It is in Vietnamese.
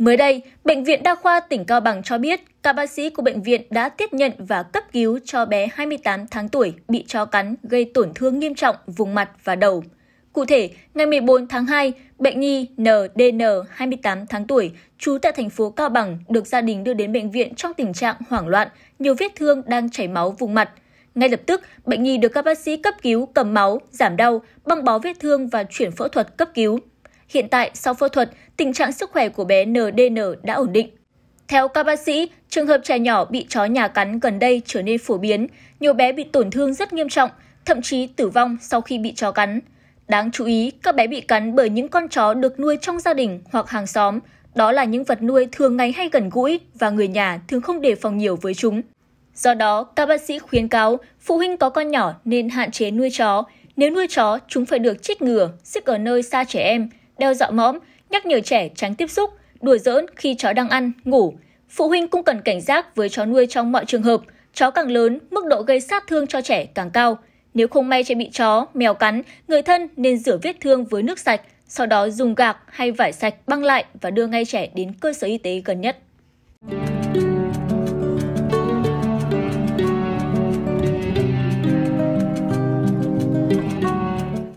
Mới đây, Bệnh viện Đa khoa tỉnh Cao Bằng cho biết các bác sĩ của bệnh viện đã tiếp nhận và cấp cứu cho bé 28 tháng tuổi bị chó cắn gây tổn thương nghiêm trọng vùng mặt và đầu. Cụ thể, ngày 14 tháng 2, bệnh nhi NDN 28 tháng tuổi, trú tại thành phố Cao Bằng, được gia đình đưa đến bệnh viện trong tình trạng hoảng loạn, nhiều vết thương đang chảy máu vùng mặt. Ngay lập tức, bệnh nhi được các bác sĩ cấp cứu cầm máu, giảm đau, băng bó vết thương và chuyển phẫu thuật cấp cứu. Hiện tại, sau phẫu thuật, tình trạng sức khỏe của bé NDN đã ổn định. Theo các bác sĩ, trường hợp trẻ nhỏ bị chó nhà cắn gần đây trở nên phổ biến, nhiều bé bị tổn thương rất nghiêm trọng, thậm chí tử vong sau khi bị chó cắn. Đáng chú ý, các bé bị cắn bởi những con chó được nuôi trong gia đình hoặc hàng xóm, đó là những vật nuôi thường ngày hay gần gũi và người nhà thường không đề phòng nhiều với chúng. Do đó, các bác sĩ khuyến cáo phụ huynh có con nhỏ nên hạn chế nuôi chó. Nếu nuôi chó, chúng phải được chích ngừa, xích ở nơi xa trẻ em, đeo dọa mõm, nhắc nhở trẻ tránh tiếp xúc, đùa giỡn khi chó đang ăn, ngủ. Phụ huynh cũng cần cảnh giác với chó nuôi trong mọi trường hợp. Chó càng lớn, mức độ gây sát thương cho trẻ càng cao. Nếu không may trẻ bị chó, mèo cắn, người thân nên rửa vết thương với nước sạch, sau đó dùng gạc hay vải sạch băng lại và đưa ngay trẻ đến cơ sở y tế gần nhất.